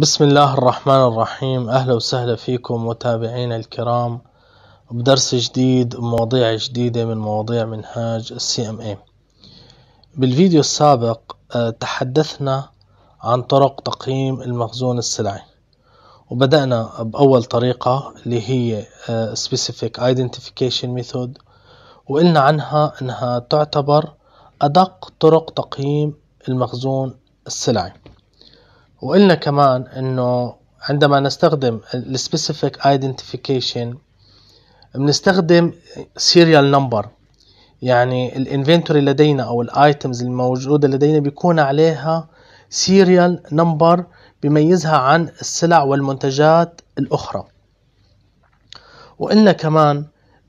بسم الله الرحمن الرحيم أهلا وسهلا فيكم متابعينا الكرام بدرس جديد مواضيع جديدة من مواضيع منهاج السي ام اي بالفيديو السابق آه، تحدثنا عن طرق تقييم المخزون السلعي وبدأنا بأول طريقة اللي هي آه، Specific Identification Method وقلنا عنها انها تعتبر أدق طرق تقييم المخزون السلعي وقلنا كمان انه عندما نستخدم السبيسيفيك ايدنتيفيكيشن بنستخدم سيريال نمبر يعني الانفنتوري لدينا او الايتمز الموجوده لدينا بيكون عليها سيريال نمبر بيميزها عن السلع والمنتجات الاخرى وقلنا كمان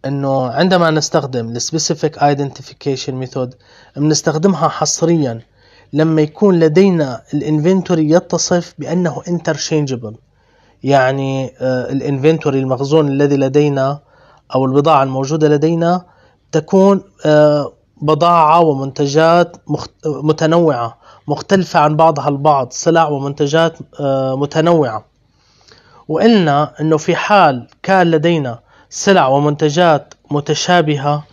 انه عندما نستخدم السبيسيفيك ايدنتيفيكيشن ميثود بنستخدمها حصريا لما يكون لدينا الانفنتوري يتصف بأنه انترشينجبل يعني آه، الانفنتوري المخزون الذي لدينا أو البضاعة الموجودة لدينا تكون آه، بضاعة ومنتجات متنوعة مختلفة عن بعضها البعض سلع ومنتجات آه، متنوعة وقلنا أنه في حال كان لدينا سلع ومنتجات متشابهة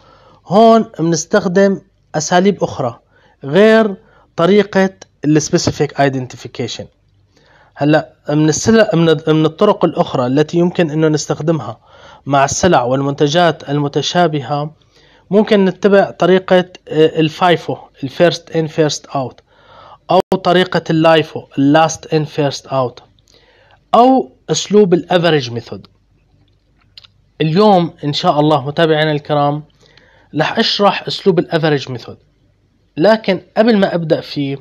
هون بنستخدم أساليب أخرى غير طريقة السبيسيفيك ايدنتيفيكيشن هلا من السلع من من الطرق الاخرى التي يمكن انه نستخدمها مع السلع والمنتجات المتشابهه ممكن نتبع طريقه الفايفو الفيرست ان فيرست اوت او طريقه اللايفو اللاست ان فيرست اوت او اسلوب الافرج ميثود اليوم ان شاء الله متابعينا الكرام رح اشرح اسلوب الافرج ميثود لكن قبل ما ابدا فيه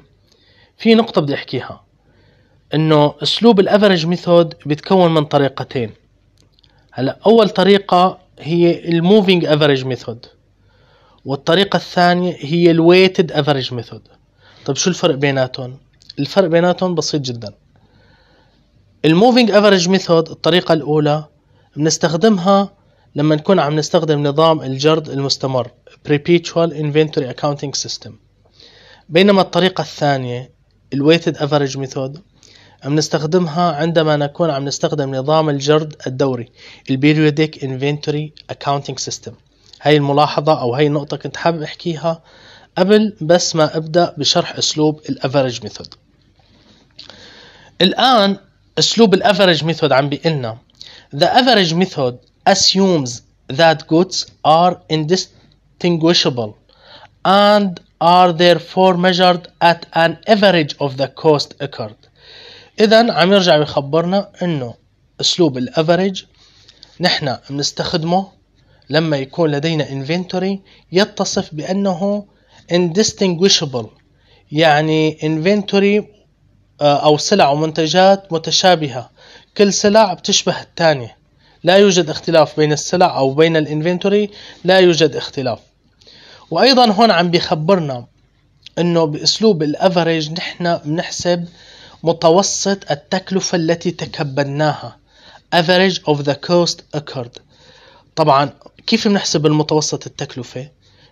في نقطه بدي احكيها انه اسلوب الافرج ميثود بيتكون من طريقتين هلا اول طريقه هي الموفينج افرج ميثود والطريقه الثانيه هي الويتد افرج ميثود طيب شو الفرق بيناتهم الفرق بيناتهم بسيط جدا الموفينج افرج ميثود الطريقه الاولى بنستخدمها لما نكون عم نستخدم نظام الجرد المستمر Perpetual Inventory Accounting System بينما الطريقة الثانية الويتد افريج ميثود عم نستخدمها عندما نكون عم نستخدم نظام الجرد الدوري البيريوديك انفنتوري اكاونتنج سيستم هاي الملاحظة او هاي النقطة كنت حابب احكيها قبل بس ما ابدأ بشرح اسلوب الافريج ميثود الان اسلوب الافريج ميثود عم بيقلنا the average method assumes that goods are indistinguishable and are therefore measured at an average of the cost occurred. اذا عم يرجع يخبرنا انه اسلوب الافرج نحن بنستخدمه لما يكون لدينا inventory يتصف بانه indistinguishable يعني inventory آه، او سلع ومنتجات متشابهه كل سلع بتشبه الثانيه لا يوجد اختلاف بين السلع او بين الانفنتوري لا يوجد اختلاف وايضا هون عم بيخبرنا انه باسلوب الافريج نحن بنحسب متوسط التكلفة التي تكبدناها average of the cost occurred طبعا كيف بنحسب المتوسط التكلفة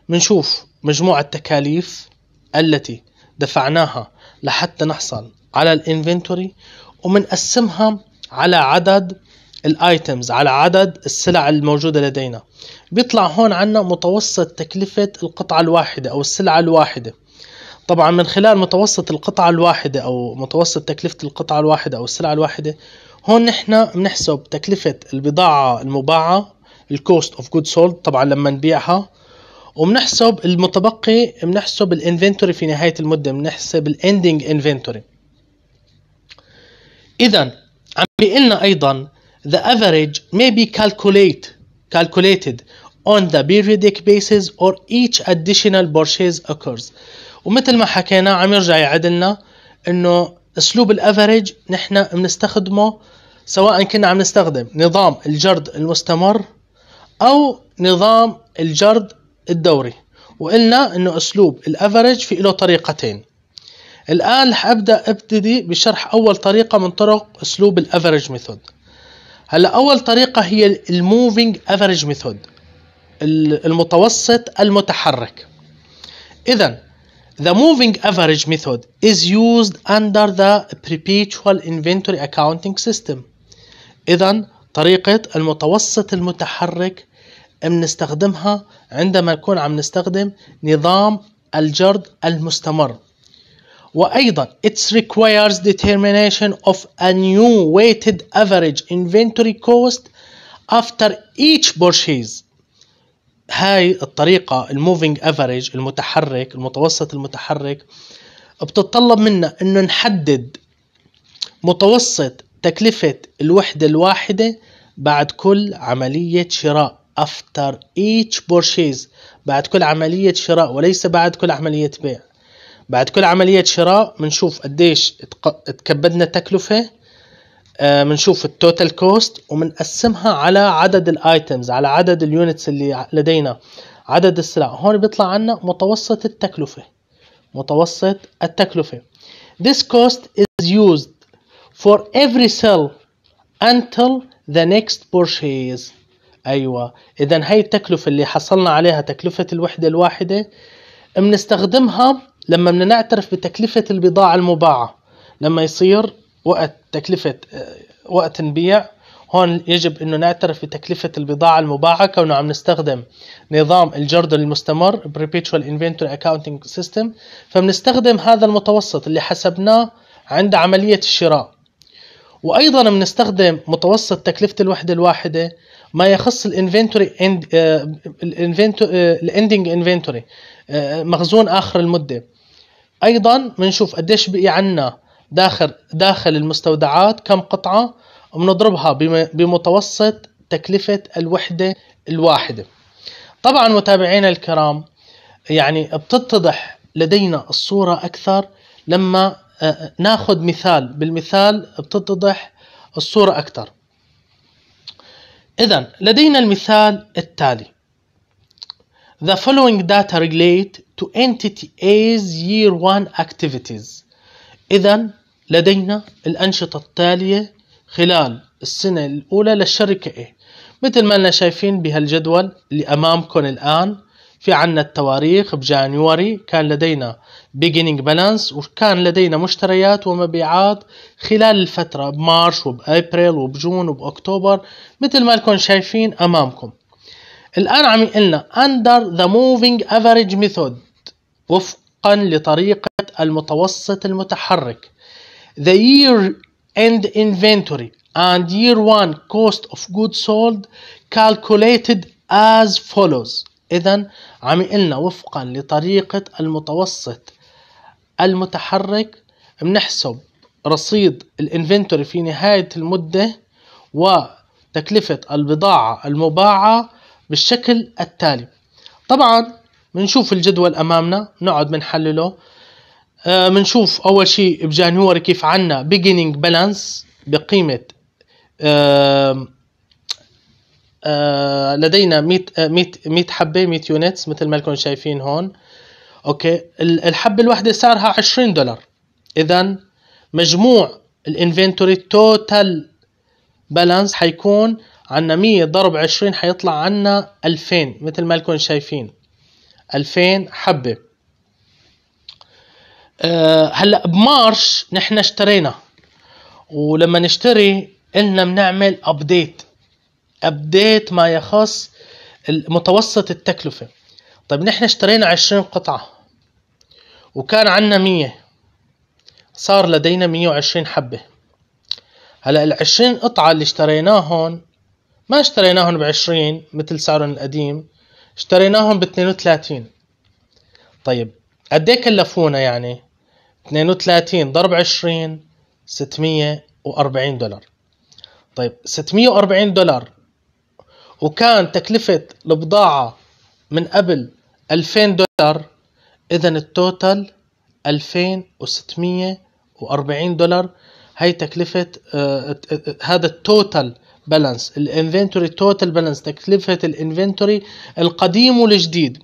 بنشوف مجموع التكاليف التي دفعناها لحتى نحصل على الانفنتوري ومنقسمها على عدد الايتمز على عدد السلع الموجودة لدينا بيطلع هون عنا متوسط تكلفة القطعة الواحدة او السلعة الواحدة طبعا من خلال متوسط القطعة الواحدة او متوسط تكلفة القطعة الواحدة او السلعة الواحدة هون نحن بنحسب تكلفة البضاعة المباعة الكوست اوف جود سولد طبعا لما نبيعها وبنحسب المتبقي بنحسب الانفنتوري في نهاية المدة بنحسب الاندنج انفنتوري اذا عم لنا ايضا the average may be calculate, calculated on the periodic basis or each additional purchase occurs ومثل ما حكينا عم يرجع يعدلنا انه اسلوب الافرج نحن بنستخدمه سواء كنا عم نستخدم نظام الجرد المستمر او نظام الجرد الدوري وقلنا انه اسلوب الافرج في له طريقتين الان رح ابدا ابتدي بشرح اول طريقه من طرق اسلوب الافرج ميثود هلا اول طريقه هي الموفينج افريج ميثود المتوسط المتحرك اذا The moving average method is used under the perpetual inventory accounting system. إذا طريقة المتوسط المتحرك بنستخدمها عندما نكون عم نستخدم نظام الجرد المستمر وأيضا it requires determination of a new weighted average inventory cost after each purchase هاي الطريقة الموفينج افريج المتحرك المتوسط المتحرك بتطلب منا انه نحدد متوسط تكلفة الوحدة الواحدة بعد كل عملية شراء after each purchase بعد كل عملية شراء وليس بعد كل عملية بيع بعد كل عملية شراء بنشوف قديش تكبدنا التكلفة بنشوف آه، التوتال كوست وبنقسمها على عدد الايتمز على عدد اليونتس اللي لدينا عدد السلع هون بيطلع عنا متوسط التكلفة متوسط التكلفة This cost is used for every cell until the next purchase أيوة إذا هاي التكلفة اللي حصلنا عليها تكلفة الوحدة الواحدة بنستخدمها لما بدنا نعترف بتكلفة البضاعة المباعة لما يصير وقت تكلفة آه، وقت نبيع هون يجب انه نعترف بتكلفة البضاعة المباعة كونه عم نستخدم نظام الجرد المستمر Perpetual Inventory Accounting System فبنستخدم هذا المتوسط اللي حسبناه عند عملية الشراء وايضا بنستخدم متوسط تكلفة الوحدة الواحدة ما يخص الانفنتوري آه، الاندنج انفنتوري آه، مخزون اخر المده ايضا بنشوف قديش بقي عنا داخل داخل المستودعات كم قطعه وبنضربها بمتوسط تكلفه الوحده الواحده طبعا متابعينا الكرام يعني بتتضح لدينا الصوره اكثر لما آه، ناخذ مثال بالمثال بتتضح الصوره اكثر اذا لدينا المثال التالي The following data relate to Entity A's Year one Activities إذا لدينا الأنشطة التالية خلال السنة الأولى للشركة A مثل ما أنا شايفين بهالجدول اللي أمامكم الآن في عنا التواريخ بجانيوري كان لدينا beginning balance وكان لدينا مشتريات ومبيعات خلال الفترة بمارش وبأبريل وبجون وبأكتوبر مثل ما لكم شايفين أمامكم الآن عم يقلنا under the moving average method وفقا لطريقة المتوسط المتحرك the year end inventory and year one cost of goods sold calculated as follows إذا عم يقلنا وفقا لطريقة المتوسط المتحرك بنحسب رصيد الانفنتوري في نهاية المدة وتكلفة البضاعة المباعة بالشكل التالي طبعا بنشوف الجدول امامنا بنقعد بنحلله بنشوف آه اول شيء بجانوري كيف عنا beginning بالانس بقيمه آه آه لدينا 100 100 آه، حبه 100 يونتس مثل ما لكم شايفين هون اوكي الحبه الواحده سعرها 20 دولار اذا مجموع الانفنتوري توتال بالانس حيكون عنا 100 ضرب 20 حيطلع عنا 2000 مثل ما لكم شايفين 2000 حبة أه هلا بمارش نحن اشترينا ولما نشتري قلنا بنعمل ابديت ابديت ما يخص متوسط التكلفة طيب نحن اشترينا 20 قطعة وكان عنا 100 صار لدينا 120 حبة هلا ال 20 قطعة اللي اشتريناهم ما اشتريناهم بعشرين مثل سعرهم القديم اشتريناهم باثنين وثلاثين طيب قد ايه كلفونا يعني 32 ضرب 20 640 دولار طيب 640 دولار وكان تكلفة البضاعة من قبل 2000 دولار اذا التوتال 2640 دولار هي تكلفة آه، آه، آه، هذا التوتال بالانس الانفنتوري توتال بالانس تكلفه الانفنتوري القديم والجديد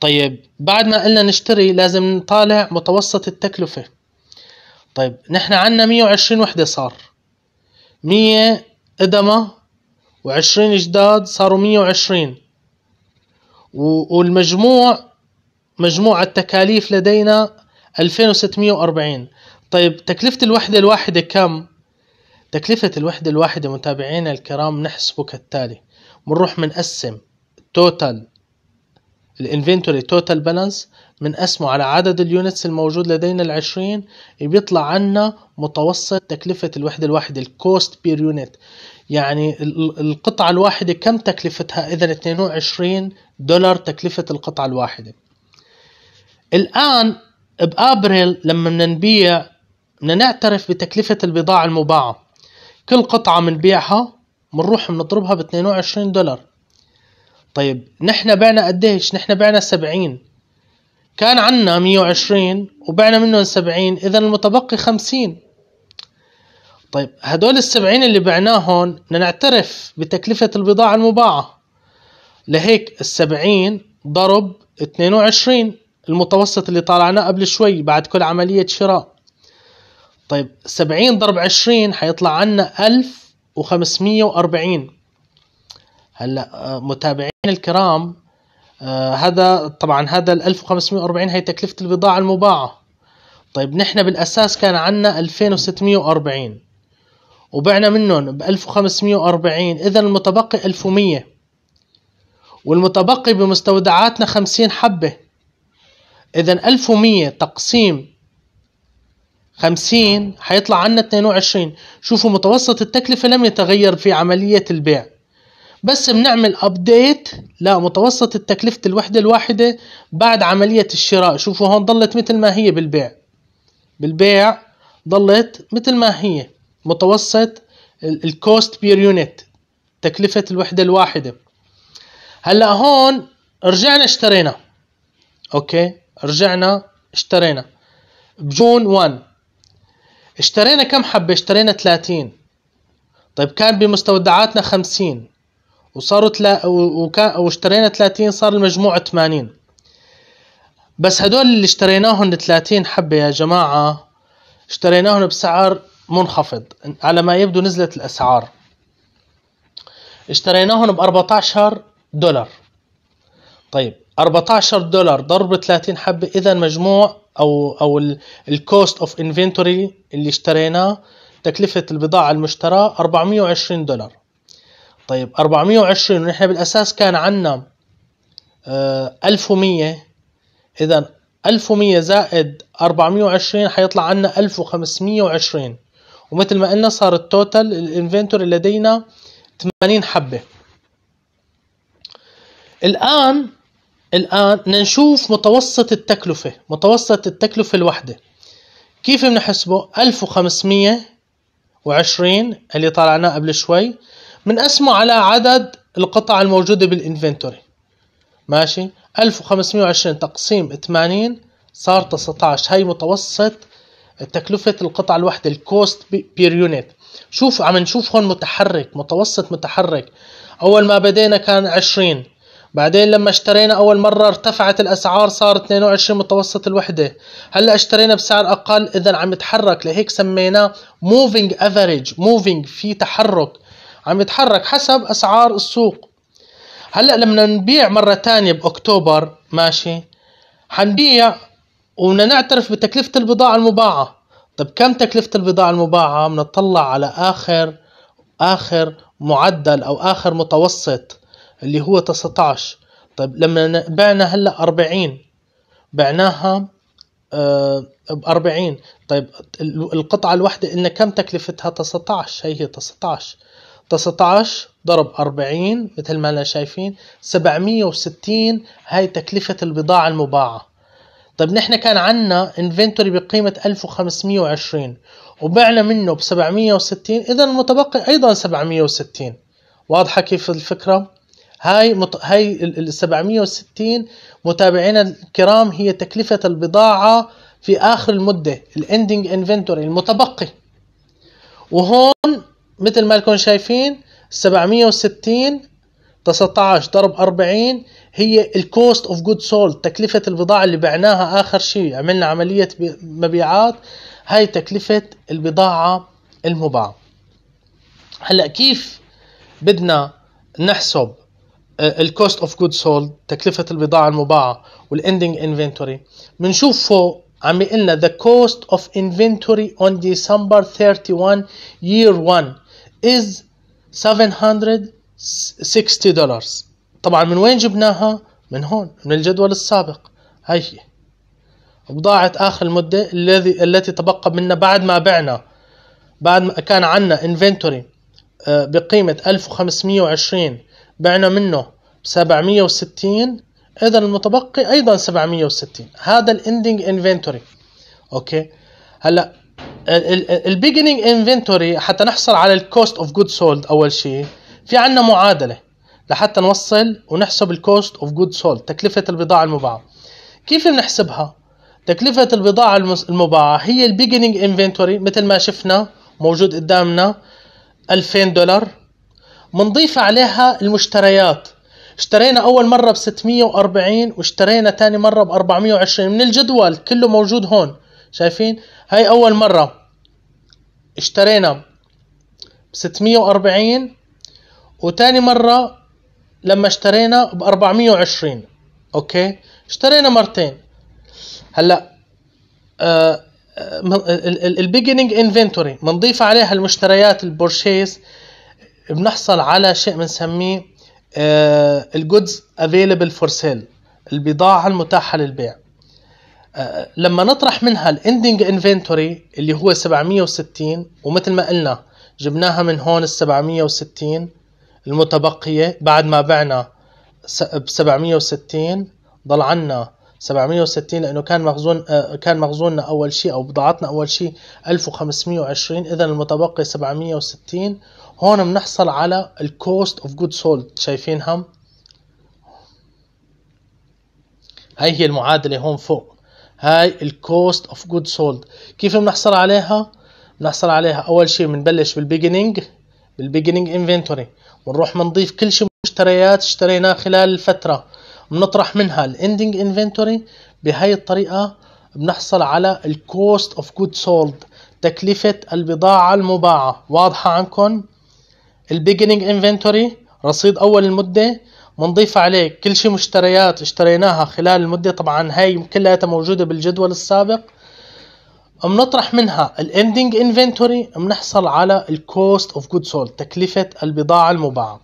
طيب بعد ما قلنا نشتري لازم نطالع متوسط التكلفه طيب نحن عندنا 120 وحده صار 100 قدمه و20 جداد صاروا 120 والمجموع مجموع التكاليف لدينا 2640 طيب تكلفة الوحدة الواحدة كم؟ تكلفة الوحدة الواحدة متابعينا الكرام نحسبه كالتالي بنروح بنقسم توتال الانفنتوري توتال بالانس بنقسمه على عدد اليونتس الموجود لدينا ال 20 بيطلع عنا متوسط تكلفة الوحدة الواحدة الكوست بير يونت يعني القطعة الواحدة كم تكلفتها إذا 22 دولار تكلفة القطعة الواحدة الآن بأبريل لما بدنا نبيع بدنا نعترف بتكلفة البضاعة المباعة كل قطعة بنبيعها بنروح بنضربها ب 22 دولار طيب نحن بعنا قديش نحن بعنا 70 كان عنا 120 وبعنا منهم 70 اذا المتبقي 50 طيب هدول ال 70 اللي بعناهم بدنا نعترف بتكلفة البضاعة المباعة لهيك ال 70 ضرب 22 المتوسط اللي طالعناه قبل شوي بعد كل عملية شراء طيب 70 ضرب 20 حيطلع عنا 1540 هلا آه، متابعين الكرام آه، هذا طبعا هذا ال 1540 هي تكلفة البضاعة المباعة طيب نحن بالأساس كان عنا 2640 وبعنا منهم ب 1540 إذا المتبقي 1100 والمتبقي بمستودعاتنا 50 حبة إذا 1100 تقسيم 50 حيطلع عنا 22 شوفوا متوسط التكلفة لم يتغير في عملية البيع بس بنعمل ابديت لمتوسط التكلفة الوحدة الواحدة بعد عملية الشراء شوفوا هون ضلت مثل ما هي بالبيع بالبيع ضلت مثل ما هي متوسط الكوست بير يونت تكلفة الوحدة الواحدة هلا هون رجعنا اشترينا اوكي رجعنا اشترينا بجون 1 اشترينا كم حبة اشترينا 30 طيب كان بمستودعاتنا 50 وصاروا تلا وكان واشترينا 30 صار المجموع 80 بس هدول اللي اشتريناهم 30 حبة يا جماعة اشتريناهم بسعر منخفض على ما يبدو نزلت الأسعار اشتريناهم ب 14 دولار طيب 14 دولار ضرب 30 حبة إذا مجموع او او الكوست اوف انفنتوري اللي اشتريناه تكلفه البضاعه المشتراه 420 دولار طيب 420 ونحن بالاساس كان عندنا 1100 آه، اذا 1100 زائد 420 حيطلع عنا 1520 ومثل ما قلنا صار التوتال الانفنتوري لدينا 80 حبه الان الآن نشوف متوسط التكلفة متوسط التكلفة الوحدة كيف بنحسبه 1520 اللي طلعناه قبل شوي بنقسمه على عدد القطع الموجودة بالإنفنتوري ماشي 1520 تقسيم 80 صار 19 هي متوسط تكلفة القطعة الواحدة الكوست بير يونت شوف عم نشوف هون متحرك متوسط متحرك أول ما بدينا كان 20 بعدين لما اشترينا اول مرة ارتفعت الاسعار صار 22 متوسط الوحدة هلا اشترينا بسعر اقل اذا عم يتحرك لهيك سميناه موفينج افريج موفينج في تحرك عم يتحرك حسب اسعار السوق هلا لما نبيع مرة تانية باكتوبر ماشي حنبيع وبدنا نعترف بتكلفة البضاعة المباعة طب كم تكلفة البضاعة المباعة بنطلع على اخر اخر معدل او اخر متوسط اللي هو 19 طيب لما بعنا هلا 40 بعناها آه، ب 40 طيب القطعة الواحدة قلنا كم تكلفتها 19 هي هي 19 19 ضرب 40 مثل ما انا شايفين 760 هاي تكلفة البضاعة المباعة طيب نحن كان عندنا انفنتوري بقيمة 1520 وبعنا منه ب 760 اذا المتبقي ايضا 760 واضحة كيف الفكرة؟ هاي مط... هاي ال 760 متابعينا الكرام هي تكلفة البضاعة في آخر المدة الاندنج انفنتوري المتبقي وهون مثل ما لكم شايفين 760 19 ضرب 40 هي الكوست اوف جود سولد تكلفة البضاعة اللي بعناها آخر شيء عملنا عملية مبيعات هاي تكلفة البضاعة المباعة هلا كيف بدنا نحسب الكوست اوف جود سولد تكلفه البضاعه المباعه والاندنج انفنتوري بنشوف فوق عم يقول لنا the cost of inventory on December 31 year 1 is 760 دولار طبعا من وين جبناها من هون من الجدول السابق هاي هي بضاعة آخر المدة الذي التي تبقى منا بعد ما بعنا بعد ما كان عنا inventory آه، بقيمة 1520 بعنا منه 760 اذا المتبقي ايضا 760 هذا الاندنج انفنتوري اوكي هلا البيجنينج انفنتوري حتى نحصل على الكوست اوف جود سولد اول شيء في عندنا معادله لحتى نوصل ونحسب الكوست اوف جود سولد تكلفه البضاعه المباعه كيف بنحسبها تكلفه البضاعه المباعه هي البيجنينج انفنتوري مثل ما شفنا موجود قدامنا 2000 دولار بنضيف عليها المشتريات اشترينا اول مرة ب 640 واشترينا تاني مرة ب 420 من الجدول كله موجود هون شايفين هاي اول مرة اشترينا ب 640 وتاني مرة لما اشترينا ب 420 اوكي اشترينا مرتين هلا البيجنينج انفنتوري بنضيف عليها المشتريات البورشيز بنحصل على شيء بنسميه الجودز افيلبل فور سيل البضاعة المتاحة للبيع آه، لما نطرح منها الاندنج انفنتوري اللي هو 760 ومثل ما قلنا جبناها من هون ال 760 المتبقية بعد ما بعنا ب 760 ضل عنا 760 لانه كان مخزون آه، كان مخزوننا اول شيء او بضاعتنا اول شيء 1520 اذا المتبقي 760 هون بنحصل على الكوست اوف جود سولد شايفينها هاي هي المعادله هون فوق هاي الكوست اوف جود سولد كيف بنحصل عليها بنحصل عليها اول شيء بنبلش بالبيجنينج بالبيجنينج انفنتوري بنروح بنضيف كل شيء مشتريات اشتريناه خلال الفتره بنطرح منها الاندنج انفنتوري بهاي الطريقه بنحصل على الكوست اوف جود سولد تكلفه البضاعه المباعه واضحه عنكم البيجنينج انفنتوري رصيد اول المده بنضيف عليه كل شيء مشتريات اشتريناها خلال المدة طبعا هاي كلها موجودة بالجدول السابق بنطرح منها الاندنج انفنتوري بنحصل على الكوست اوف جود سولد تكلفة البضاعة المباعة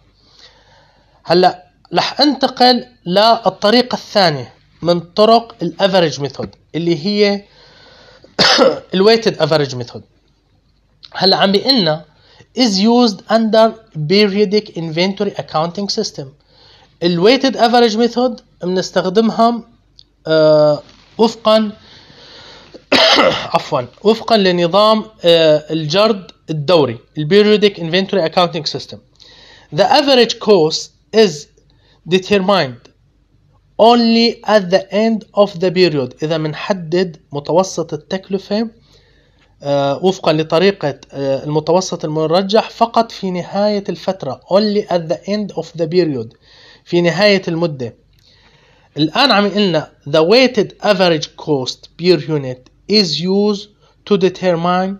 هلا رح انتقل للطريقة الثانية من طرق الافرج ميثود اللي هي الويتد افرج ميثود هلا عم بيقلنا is used under periodic inventory accounting system الويتد افريج ميثود بنستخدمها آه وفقا عفوا وفقا لنظام آه الجرد الدوري البيريوديك انفنتوري اكاونتنج سيستم The average cost is determined only at the end of the period إذا بنحدد متوسط التكلفة آه، وفقا لطريقة آه، المتوسط المرجح فقط في نهاية الفترة only at the end of the period في نهاية المدة الآن عم يقلنا the weighted average cost per unit is used to determine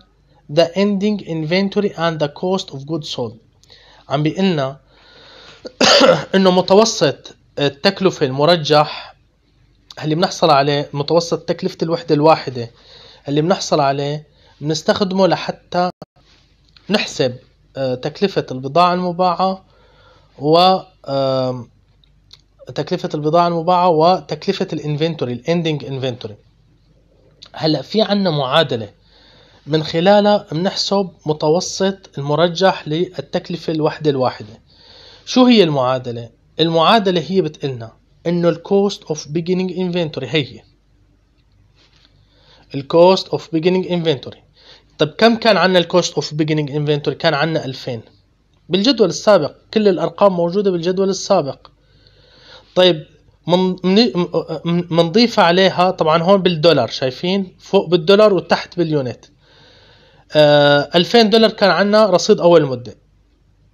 the ending inventory and the cost of goods sold عم بيقلنا انه متوسط التكلفة المرجح اللي بنحصل عليه متوسط تكلفة الوحدة الواحدة اللي بنحصل عليه بنستخدمه لحتى نحسب آه، تكلفة البضاعة المباعة و تكلفة البضاعة المباعة وتكلفة الانفنتوري الاندنج انفنتوري هلا في عنا معادلة من خلالها بنحسب متوسط المرجح للتكلفة الوحدة الواحدة شو هي المعادلة؟ المعادلة هي بتقلنا انه الكوست اوف بيجينينج انفنتوري هي الكوست اوف بيجينينج انفنتوري طيب كم كان عندنا الكوست اوف بيجنينج انفنتوري كان عندنا 2000 بالجدول السابق كل الارقام موجوده بالجدول السابق طيب منضيف عليها طبعا هون بالدولار شايفين فوق بالدولار وتحت باليونت آه 2000 دولار كان عندنا رصيد اول مده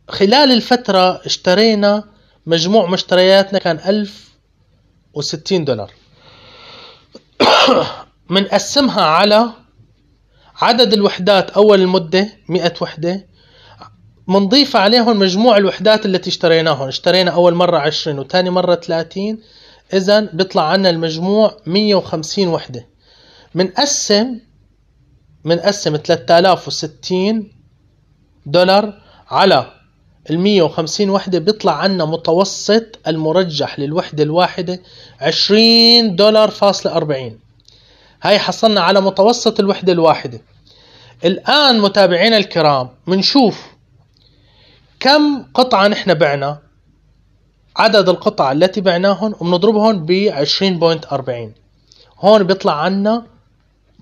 خلال الفتره اشترينا مجموع مشترياتنا كان 1060 دولار بنقسمها على عدد الوحدات أول المدة 100 وحدة منضيف عليهم مجموع الوحدات التي اشتريناهم اشترينا أول مرة 20 وثاني مرة 30 إذا بيطلع عنا المجموع 150 وحدة بنقسم آلاف 3060 دولار على ال 150 وحدة بيطلع عنا متوسط المرجح للوحدة الواحدة 20 دولار فاصلة 40 هاي حصلنا على متوسط الوحدة الواحدة الآن متابعينا الكرام منشوف كم قطعة نحن بعنا عدد القطع التي بعناهن وبنضربهم ب 20.40 هون بيطلع عنا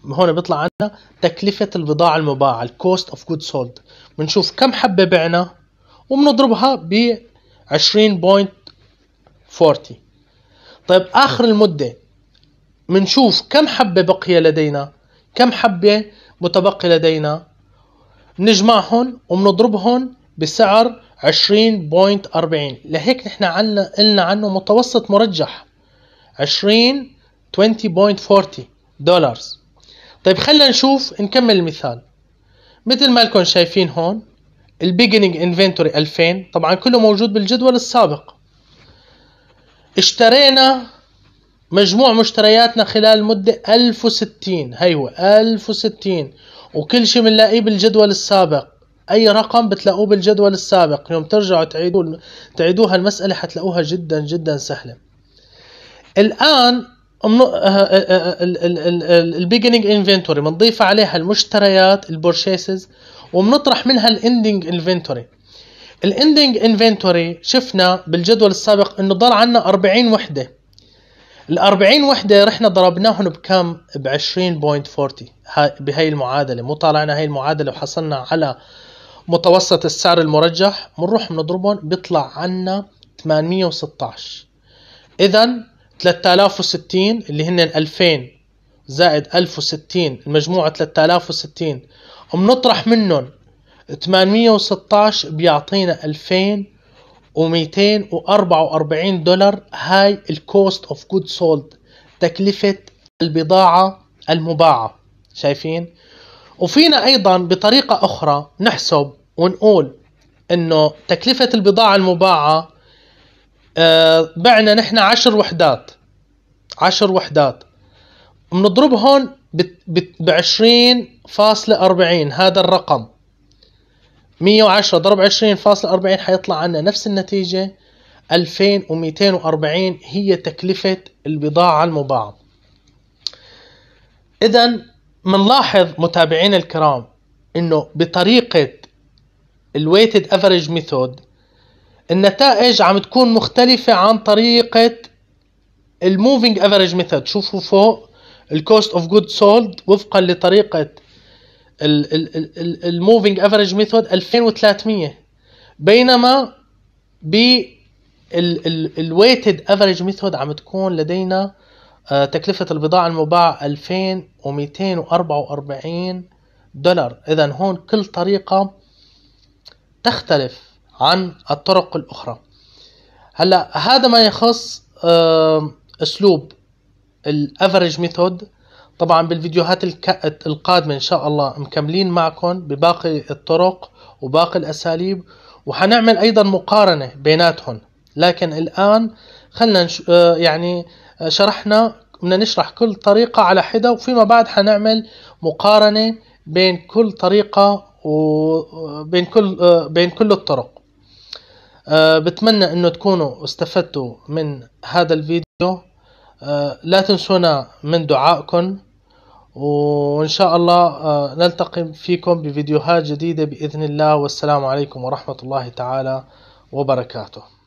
هون بيطلع عنا تكلفة البضاعة المباعة الكوست اوف جود سولد بنشوف كم حبة بعنا وبنضربها ب 20.40 طيب اخر المدة منشوف كم حبة بقية لدينا كم حبة متبقي لدينا نجمعهم وبنضربهم بسعر 20.40 لهيك نحن عنا قلنا عنه متوسط مرجح 20 20.40 دولار طيب خلينا نشوف نكمل المثال مثل ما لكم شايفين هون البيجنينج انفنتوري 2000 طبعا كله موجود بالجدول السابق اشترينا مجموع مشترياتنا خلال مدة 1060 هو 1060 وكل شيء بنلاقيه بالجدول السابق اي رقم بتلاقوه بالجدول السابق يوم ترجعوا تعيدوا تعيدوها المسألة حتلاقوها جدا جدا سهلة الان البيجنينج انفنتوري بنضيف عليها المشتريات البورشيسز وبنطرح منها الاندنج انفنتوري الاندنج انفنتوري شفنا بالجدول السابق انه ضل عنا 40 وحده ال 40 وحده رحنا ضربناهم بكم ب 20.40 بهي المعادله مو طالعنا هي المعادله وحصلنا على متوسط السعر المرجح بنروح بنضربهم بيطلع عنا 816 اذا 3060 اللي هن 2000 زائد 1060 المجموعه 3060 وبنطرح منهم 816 بيعطينا 2000 و244 دولار هاي الكوست اوف جود سولد تكلفة البضاعة المباعة شايفين وفينا ايضا بطريقة اخرى نحسب ونقول انه تكلفة البضاعة المباعة آه، بعنا نحن عشر وحدات عشر وحدات بنضربهم ب 20.40 هذا الرقم 110 ضرب 20.40 حيطلع عنا نفس النتيجة 2240 هي تكلفة البضاعة المباعة إذا منلاحظ متابعين الكرام إنه بطريقة الويتد افريج ميثود النتائج عم تكون مختلفة عن طريقة الموفينج افريج ميثود شوفوا فوق الكوست اوف جود سولد وفقا لطريقة الموفينج افريج ميثود 2300 بينما ب الويتد افريج ميثود عم تكون لدينا آه، تكلفة البضاعة المباعة 2244 دولار اذا هون كل طريقة تختلف عن الطرق الاخرى هلا هذا ما يخص آه، اسلوب الافريج ميثود طبعا بالفيديوهات القادمة ان شاء الله مكملين معكم بباقي الطرق وباقي الاساليب وحنعمل ايضا مقارنة بيناتهم لكن الان خلنا نش... آه، يعني آه، شرحنا بدنا نشرح كل طريقة على حدة وفيما بعد حنعمل مقارنة بين كل طريقة وبين كل آه، بين كل الطرق بتمنى انه تكونوا استفدتوا من هذا الفيديو لا تنسونا من دعائكم وإن شاء الله آه، نلتقي فيكم بفيديوهات جديدة بإذن الله والسلام عليكم ورحمة الله تعالى وبركاته